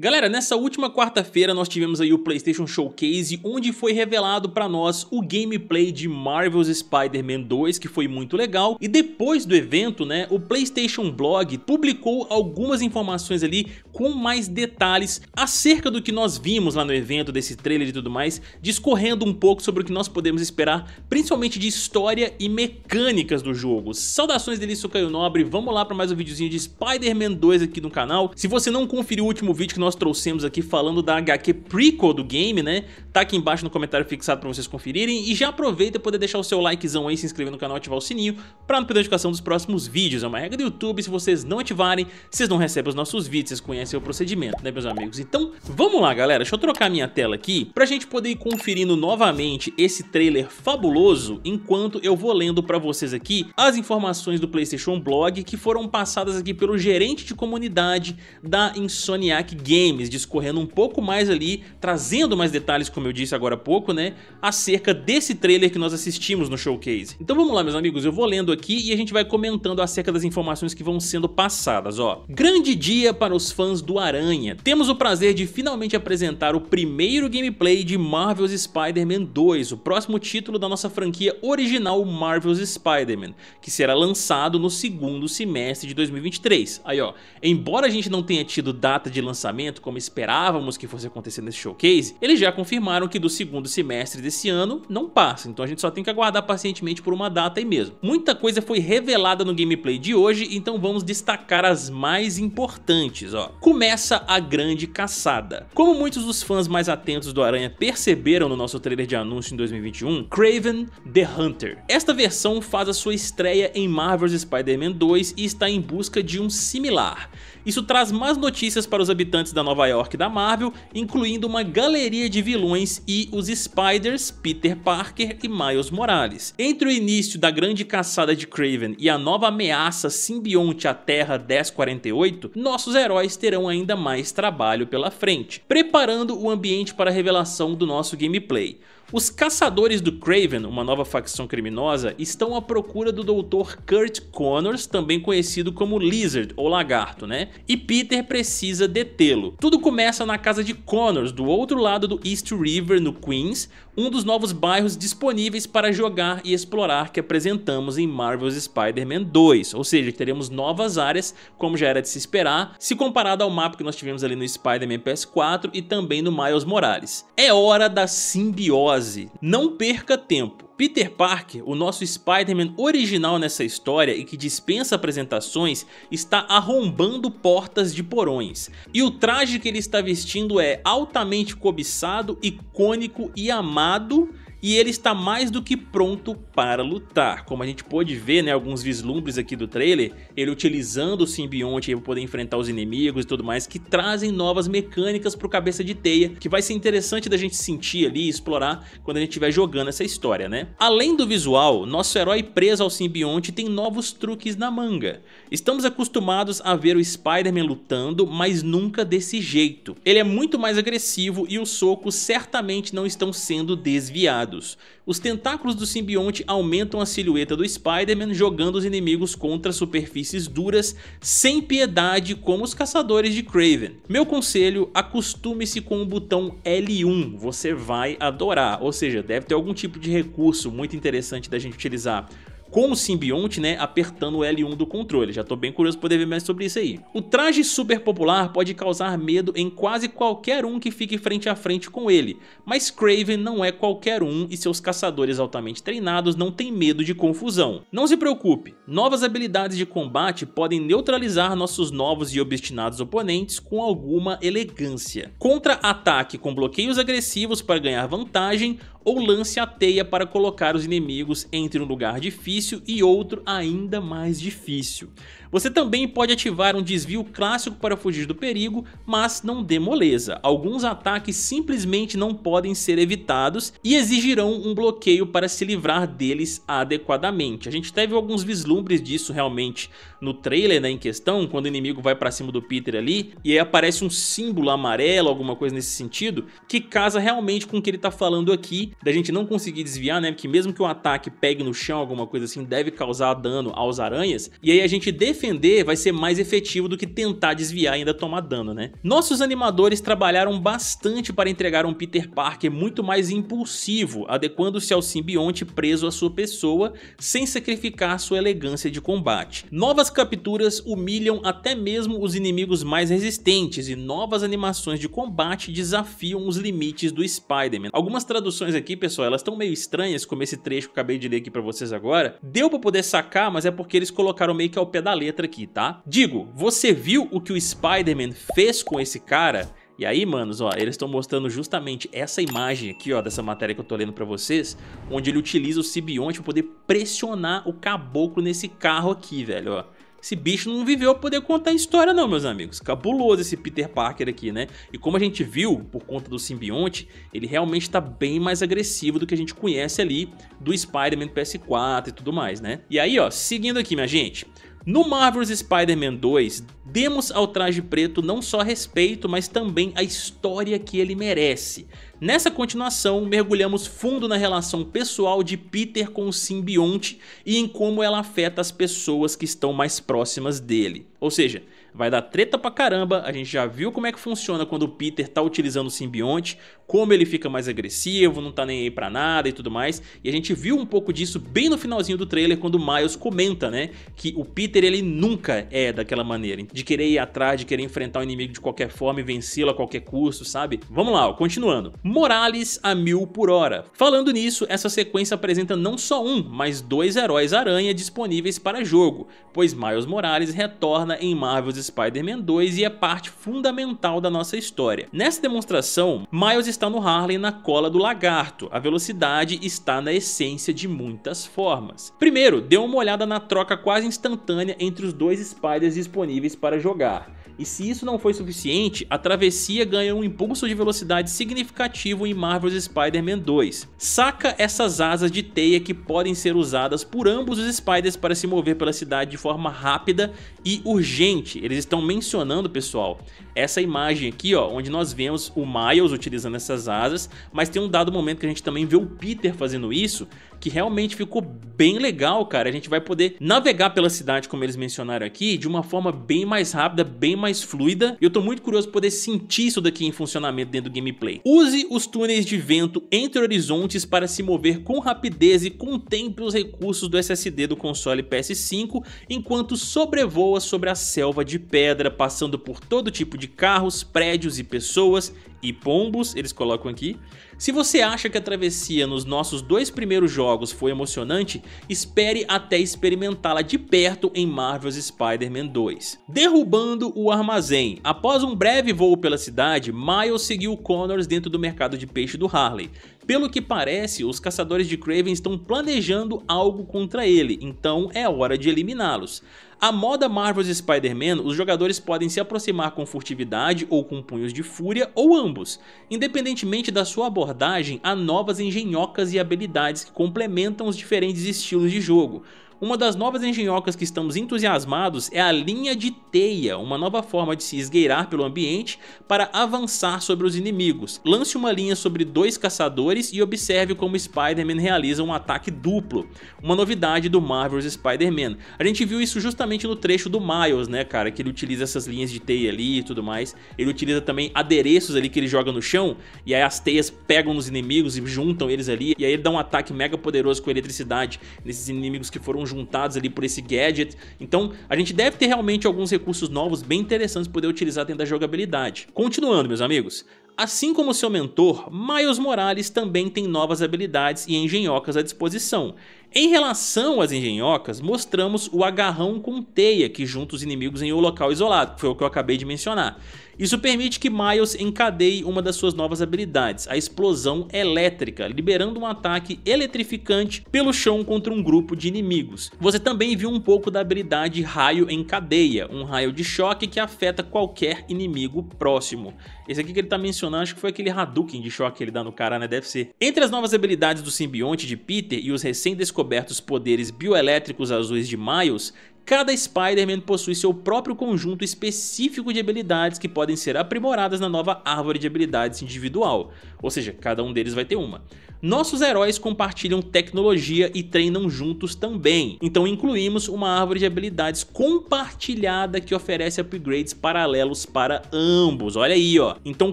Galera, nessa última quarta-feira nós tivemos aí o PlayStation Showcase, onde foi revelado pra nós o gameplay de Marvel's Spider-Man 2, que foi muito legal, e depois do evento, né, o PlayStation Blog publicou algumas informações ali com mais detalhes acerca do que nós vimos lá no evento, desse trailer e tudo mais, discorrendo um pouco sobre o que nós podemos esperar, principalmente de história e mecânicas do jogo. Saudações dele, sou Caio Nobre, vamos lá pra mais um videozinho de Spider-Man 2 aqui no canal. Se você não conferiu o último vídeo que nós trouxemos aqui falando da HQ prequel do game, né? Tá aqui embaixo no comentário fixado pra vocês conferirem. E já aproveita poder deixar o seu likezão aí, se inscrever no canal, ativar o sininho pra não perder a notificação dos próximos vídeos. É uma regra do YouTube, se vocês não ativarem, vocês não recebem os nossos vídeos, vocês conhecem o procedimento, né, meus amigos? Então, vamos lá, galera. Deixa eu trocar minha tela aqui pra gente poder ir conferindo novamente esse trailer fabuloso enquanto eu vou lendo pra vocês aqui as informações do PlayStation Blog que foram passadas aqui pelo gerente de comunidade da Insomniac Games games, discorrendo um pouco mais ali, trazendo mais detalhes, como eu disse agora há pouco, né, acerca desse trailer que nós assistimos no showcase. Então vamos lá, meus amigos, eu vou lendo aqui e a gente vai comentando acerca das informações que vão sendo passadas, ó. Grande dia para os fãs do Aranha. Temos o prazer de finalmente apresentar o primeiro gameplay de Marvel's Spider-Man 2, o próximo título da nossa franquia original Marvel's Spider-Man, que será lançado no segundo semestre de 2023. Aí, ó, embora a gente não tenha tido data de lançamento, lançamento como esperávamos que fosse acontecer nesse showcase, eles já confirmaram que do segundo semestre desse ano não passa, então a gente só tem que aguardar pacientemente por uma data aí mesmo. Muita coisa foi revelada no gameplay de hoje, então vamos destacar as mais importantes, ó. Começa a grande caçada. Como muitos dos fãs mais atentos do Aranha perceberam no nosso trailer de anúncio em 2021, Craven the Hunter. Esta versão faz a sua estreia em Marvel's Spider-Man 2 e está em busca de um similar. Isso traz mais notícias para os habitantes da Nova York da Marvel, incluindo uma galeria de vilões e os Spiders, Peter Parker e Miles Morales. Entre o início da grande caçada de Craven e a nova ameaça simbionte à Terra 1048, nossos heróis terão ainda mais trabalho pela frente, preparando o ambiente para a revelação do nosso gameplay. Os caçadores do Craven, uma nova facção criminosa, estão à procura do Dr. Kurt Connors, também conhecido como Lizard ou Lagarto, né? E Peter precisa detê-lo. Tudo começa na casa de Connors, do outro lado do East River, no Queens, um dos novos bairros disponíveis para jogar e explorar que apresentamos em Marvel's Spider-Man 2, ou seja, teremos novas áreas, como já era de se esperar, se comparado ao mapa que nós tivemos ali no Spider-Man PS4 e também no Miles Morales. É hora da simbiose não perca tempo. Peter Parker, o nosso Spider-Man original nessa história e que dispensa apresentações, está arrombando portas de porões. E o traje que ele está vestindo é altamente cobiçado, icônico e amado e ele está mais do que pronto para lutar. Como a gente pôde ver, né, alguns vislumbres aqui do trailer, ele utilizando o simbionte para poder enfrentar os inimigos e tudo mais, que trazem novas mecânicas para o cabeça de teia, que vai ser interessante da gente sentir ali e explorar quando a gente estiver jogando essa história, né? Além do visual, nosso herói preso ao simbionte tem novos truques na manga. Estamos acostumados a ver o Spider-Man lutando, mas nunca desse jeito. Ele é muito mais agressivo e os socos certamente não estão sendo desviados lados. Os tentáculos do simbionte aumentam a silhueta do Spider-Man, jogando os inimigos contra superfícies duras, sem piedade, como os caçadores de Craven. Meu conselho, acostume-se com o botão L1, você vai adorar, ou seja, deve ter algum tipo de recurso muito interessante da gente utilizar com o simbionte, né, apertando o L1 do controle. Já tô bem curioso para poder ver mais sobre isso aí. O traje super popular pode causar medo em quase qualquer um que fique frente a frente com ele, mas Craven não é qualquer um e seus caçadores altamente treinados não têm medo de confusão. Não se preocupe, novas habilidades de combate podem neutralizar nossos novos e obstinados oponentes com alguma elegância. Contra-ataque com bloqueios agressivos para ganhar vantagem ou lance a teia para colocar os inimigos entre um lugar difícil e outro ainda mais difícil. Você também pode ativar um desvio clássico para fugir do perigo, mas não dê moleza. Alguns ataques simplesmente não podem ser evitados e exigirão um bloqueio para se livrar deles adequadamente. A gente teve alguns vislumbres disso realmente no trailer né, em questão, quando o inimigo vai para cima do Peter ali e aí aparece um símbolo amarelo, alguma coisa nesse sentido, que casa realmente com o que ele está falando aqui da gente não conseguir desviar, né? Porque mesmo que o ataque pegue no chão, alguma coisa assim, deve causar dano aos aranhas. E aí a gente defender vai ser mais efetivo do que tentar desviar e ainda tomar dano, né? Nossos animadores trabalharam bastante para entregar um Peter Parker muito mais impulsivo, adequando-se ao simbionte preso à sua pessoa, sem sacrificar sua elegância de combate. Novas capturas humilham até mesmo os inimigos mais resistentes e novas animações de combate desafiam os limites do Spider-Man. Algumas traduções aqui aqui, pessoal, elas estão meio estranhas, como esse trecho que eu acabei de ler aqui pra vocês agora. Deu pra poder sacar, mas é porque eles colocaram meio que ao pé da letra aqui, tá? Digo, você viu o que o Spider-Man fez com esse cara? E aí, manos, ó, eles estão mostrando justamente essa imagem aqui, ó, dessa matéria que eu tô lendo pra vocês, onde ele utiliza o Sibionte pra poder pressionar o caboclo nesse carro aqui, velho, ó. Esse bicho não viveu pra poder contar a história não, meus amigos. Cabuloso esse Peter Parker aqui, né? E como a gente viu, por conta do simbionte, ele realmente tá bem mais agressivo do que a gente conhece ali do Spider-Man PS4 e tudo mais, né? E aí, ó, seguindo aqui, minha gente. No Marvel's Spider-Man 2, demos ao traje preto não só respeito, mas também a história que ele merece. Nessa continuação, mergulhamos fundo na relação pessoal de Peter com o simbionte e em como ela afeta as pessoas que estão mais próximas dele. Ou seja, vai dar treta pra caramba, a gente já viu como é que funciona quando o Peter tá utilizando o simbionte, como ele fica mais agressivo, não tá nem aí pra nada e tudo mais, e a gente viu um pouco disso bem no finalzinho do trailer quando o Miles comenta, né, que o Peter ele nunca é daquela maneira, de querer ir atrás, de querer enfrentar o inimigo de qualquer forma e vencê-lo a qualquer custo, sabe? Vamos lá, ó, continuando. Morales a mil por hora. Falando nisso, essa sequência apresenta não só um, mas dois heróis aranha disponíveis para jogo, pois Miles Morales retorna em Marvel's Spider-Man 2 e é parte fundamental da nossa história. Nessa demonstração, Miles está no Harlem na cola do lagarto, a velocidade está na essência de muitas formas. Primeiro, dê uma olhada na troca quase instantânea entre os dois Spiders disponíveis para jogar, e se isso não foi suficiente, a travessia ganha um impulso de velocidade significativo ativo em Marvel's Spider-Man 2. Saca essas asas de teia que podem ser usadas por ambos os Spiders para se mover pela cidade de forma rápida e urgente. Eles estão mencionando, pessoal, essa imagem aqui, ó, onde nós vemos o Miles utilizando essas asas, mas tem um dado momento que a gente também vê o Peter fazendo isso, que realmente ficou bem legal, cara. A gente vai poder navegar pela cidade, como eles mencionaram aqui, de uma forma bem mais rápida, bem mais fluida. Eu tô muito curioso pra poder sentir isso daqui em funcionamento dentro do gameplay. Use os túneis de vento entre horizontes para se mover com rapidez e contemple os recursos do SSD do console PS5 enquanto sobrevoa sobre a selva de pedra, passando por todo tipo de carros, prédios e pessoas e pombos, eles colocam aqui. Se você acha que a travessia nos nossos dois primeiros jogos foi emocionante, espere até experimentá-la de perto em Marvel's Spider-Man 2. Derrubando o armazém. Após um breve voo pela cidade, Miles seguiu Connors dentro do mercado de peixe do Harley. Pelo que parece, os caçadores de Craven estão planejando algo contra ele, então é hora de eliminá-los. A moda Marvel's Spider-Man, os jogadores podem se aproximar com furtividade ou com punhos de fúria, ou ambos. Independentemente da sua abordagem, há novas engenhocas e habilidades que complementam os diferentes estilos de jogo. Uma das novas engenhocas que estamos entusiasmados é a linha de teia, uma nova forma de se esgueirar pelo ambiente para avançar sobre os inimigos. Lance uma linha sobre dois caçadores e observe como Spider-Man realiza um ataque duplo, uma novidade do Marvel's Spider-Man. A gente viu isso justamente no trecho do Miles, né, cara, que ele utiliza essas linhas de teia ali e tudo mais. Ele utiliza também adereços ali que ele joga no chão e aí as teias pegam nos inimigos e juntam eles ali e aí ele dá um ataque mega poderoso com eletricidade nesses inimigos que foram juntados ali por esse gadget. Então, a gente deve ter realmente alguns recursos novos bem interessantes poder utilizar dentro da jogabilidade. Continuando, meus amigos, Assim como seu mentor, Miles Morales também tem novas habilidades e engenhocas à disposição. Em relação às engenhocas, mostramos o agarrão com teia que junta os inimigos em um local isolado, que foi o que eu acabei de mencionar. Isso permite que Miles encadeie uma das suas novas habilidades, a explosão elétrica, liberando um ataque eletrificante pelo chão contra um grupo de inimigos. Você também viu um pouco da habilidade raio em cadeia, um raio de choque que afeta qualquer inimigo próximo. Esse aqui que ele tá mencionando acho que foi aquele Hadouken de choque que ele dá no cara, né? Deve ser. Entre as novas habilidades do simbionte de Peter e os recém-descobertos descobertos poderes bioelétricos azuis de Miles, cada Spider-Man possui seu próprio conjunto específico de habilidades que podem ser aprimoradas na nova árvore de habilidades individual, ou seja, cada um deles vai ter uma. Nossos heróis compartilham tecnologia e treinam juntos também, então incluímos uma árvore de habilidades compartilhada que oferece upgrades paralelos para ambos, olha aí ó. Então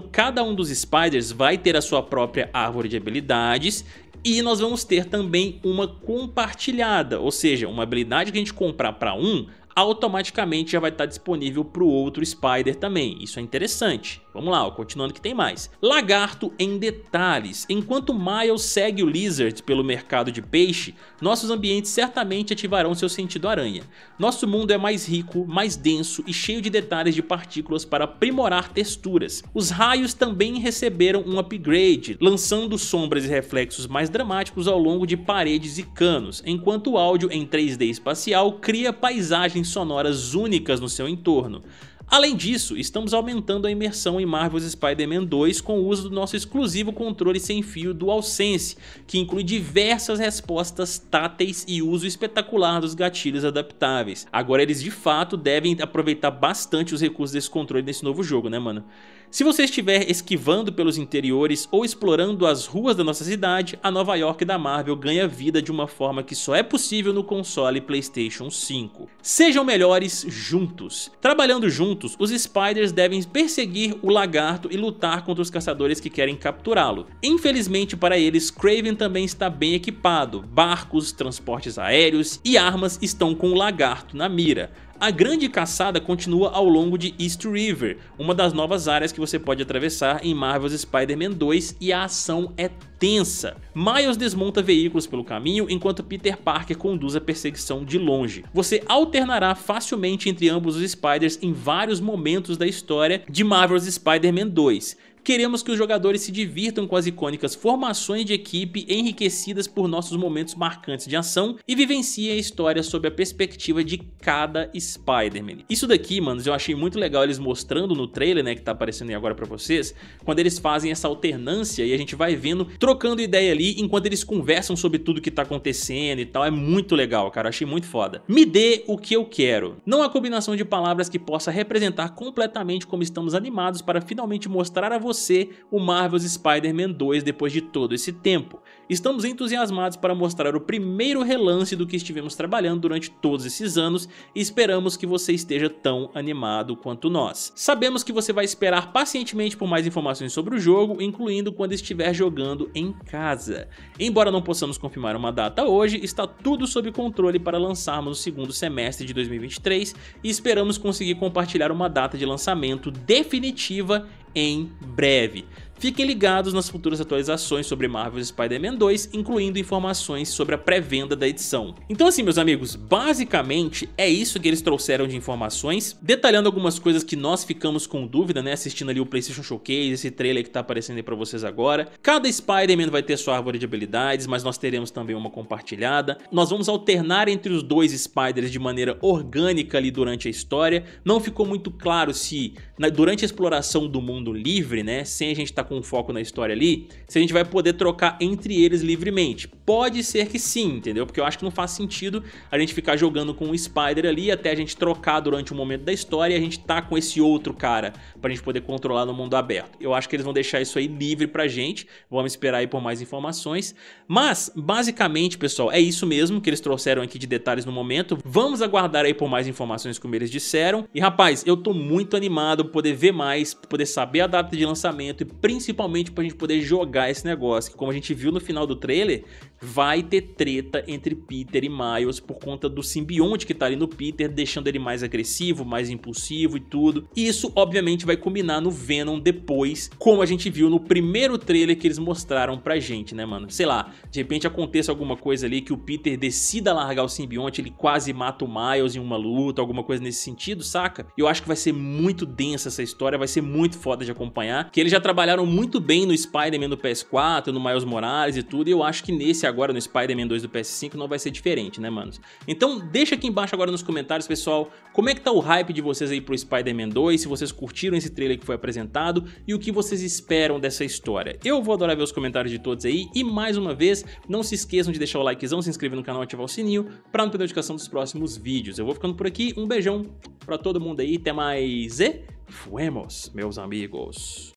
cada um dos Spiders vai ter a sua própria árvore de habilidades e nós vamos ter também uma compartilhada, ou seja, uma habilidade que a gente comprar para um, automaticamente já vai estar disponível para o outro Spider também. Isso é interessante. Vamos lá, ó, continuando que tem mais. Lagarto em detalhes. Enquanto Miles segue o Lizard pelo mercado de peixe, nossos ambientes certamente ativarão seu sentido aranha. Nosso mundo é mais rico, mais denso e cheio de detalhes de partículas para aprimorar texturas. Os raios também receberam um upgrade, lançando sombras e reflexos mais dramáticos ao longo de paredes e canos, enquanto o áudio em 3D espacial cria paisagens sonoras únicas no seu entorno. Além disso, estamos aumentando a imersão em Marvel's Spider-Man 2 com o uso do nosso exclusivo controle sem fio DualSense, que inclui diversas respostas táteis e uso espetacular dos gatilhos adaptáveis. Agora eles de fato devem aproveitar bastante os recursos desse controle nesse novo jogo, né mano? Se você estiver esquivando pelos interiores ou explorando as ruas da nossa cidade, a Nova York da Marvel ganha vida de uma forma que só é possível no console PlayStation 5. Sejam melhores juntos. Trabalhando juntos juntos, os Spiders devem perseguir o lagarto e lutar contra os caçadores que querem capturá-lo. Infelizmente para eles, Craven também está bem equipado, barcos, transportes aéreos e armas estão com o lagarto na mira. A grande caçada continua ao longo de East River, uma das novas áreas que você pode atravessar em Marvel's Spider-Man 2 e a ação é tensa. Miles desmonta veículos pelo caminho enquanto Peter Parker conduz a perseguição de longe. Você alternará facilmente entre ambos os Spiders em vários momentos da história de Marvel's Spider-Man 2 Queremos que os jogadores se divirtam com as icônicas formações de equipe enriquecidas por nossos momentos marcantes de ação e vivenciem a história sob a perspectiva de cada Spider-Man. Isso daqui, mano, eu achei muito legal eles mostrando no trailer, né, que tá aparecendo aí agora pra vocês, quando eles fazem essa alternância e a gente vai vendo, trocando ideia ali, enquanto eles conversam sobre tudo que tá acontecendo e tal, é muito legal, cara, eu achei muito foda. Me dê o que eu quero. Não há combinação de palavras que possa representar completamente como estamos animados para finalmente mostrar a você você o Marvel's Spider-Man 2 depois de todo esse tempo. Estamos entusiasmados para mostrar o primeiro relance do que estivemos trabalhando durante todos esses anos e esperamos que você esteja tão animado quanto nós. Sabemos que você vai esperar pacientemente por mais informações sobre o jogo, incluindo quando estiver jogando em casa. Embora não possamos confirmar uma data hoje, está tudo sob controle para lançarmos no segundo semestre de 2023 e esperamos conseguir compartilhar uma data de lançamento definitiva em breve. Fiquem ligados nas futuras atualizações sobre Marvel's Spider-Man 2, incluindo informações sobre a pré-venda da edição. Então assim, meus amigos, basicamente é isso que eles trouxeram de informações, detalhando algumas coisas que nós ficamos com dúvida, né, assistindo ali o PlayStation Showcase, esse trailer que tá aparecendo aí pra vocês agora. Cada Spider-Man vai ter sua árvore de habilidades, mas nós teremos também uma compartilhada. Nós vamos alternar entre os dois Spiders de maneira orgânica ali durante a história. Não ficou muito claro se, na, durante a exploração do mundo livre, né, sem a gente estar tá com foco na história ali, se a gente vai poder trocar entre eles livremente. Pode ser que sim, entendeu? Porque eu acho que não faz sentido a gente ficar jogando com o Spider ali até a gente trocar durante um momento da história e a gente tá com esse outro cara pra gente poder controlar no mundo aberto. Eu acho que eles vão deixar isso aí livre pra gente, vamos esperar aí por mais informações. Mas, basicamente, pessoal, é isso mesmo que eles trouxeram aqui de detalhes no momento. Vamos aguardar aí por mais informações como eles disseram. E, rapaz, eu tô muito animado poder ver mais, poder saber a data de lançamento e principalmente principalmente para a gente poder jogar esse negócio. Que como a gente viu no final do trailer, vai ter treta entre Peter e Miles por conta do simbionte que tá ali no Peter, deixando ele mais agressivo, mais impulsivo e tudo. E isso, obviamente, vai combinar no Venom depois, como a gente viu no primeiro trailer que eles mostraram pra gente, né, mano? Sei lá, de repente aconteça alguma coisa ali que o Peter decida largar o simbionte, ele quase mata o Miles em uma luta, alguma coisa nesse sentido, saca? Eu acho que vai ser muito densa essa história, vai ser muito foda de acompanhar, que eles já trabalharam muito bem no Spider-Man no PS4, no Miles Morales e tudo, e eu acho que nesse agora no Spider-Man 2 do PS5 não vai ser diferente, né, manos? Então deixa aqui embaixo agora nos comentários, pessoal, como é que tá o hype de vocês aí pro Spider-Man 2, se vocês curtiram esse trailer que foi apresentado e o que vocês esperam dessa história. Eu vou adorar ver os comentários de todos aí e mais uma vez, não se esqueçam de deixar o likezão, se inscrever no canal e ativar o sininho pra não perder a notificação dos próximos vídeos. Eu vou ficando por aqui, um beijão pra todo mundo aí, até mais e fuemos, meus amigos!